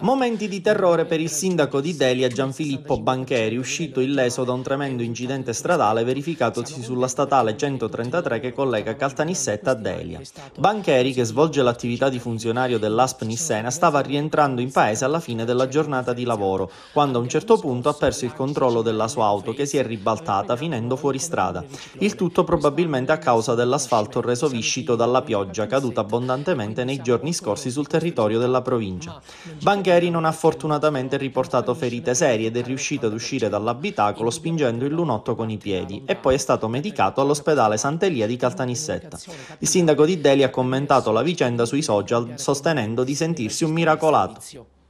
Momenti di terrore per il sindaco di Delia Gianfilippo Bancheri, uscito illeso da un tremendo incidente stradale verificatosi sulla statale 133 che collega Caltanissetta a Delia. Bancheri, che svolge l'attività di funzionario dell'ASP Nissena, stava rientrando in paese alla fine della giornata di lavoro, quando a un certo punto ha perso il controllo della sua auto che si è ribaltata finendo fuori strada. Il tutto probabilmente a causa dell'asfalto reso viscito dalla pioggia caduta abbondantemente nei giorni scorsi sul territorio della provincia. Bancheri non ha fortunatamente riportato ferite serie ed è riuscito ad uscire dall'abitacolo spingendo il lunotto con i piedi e poi è stato medicato all'ospedale Sant'Elia di Caltanissetta. Il sindaco di Delhi ha commentato la vicenda sui social sostenendo di sentirsi un miracolato.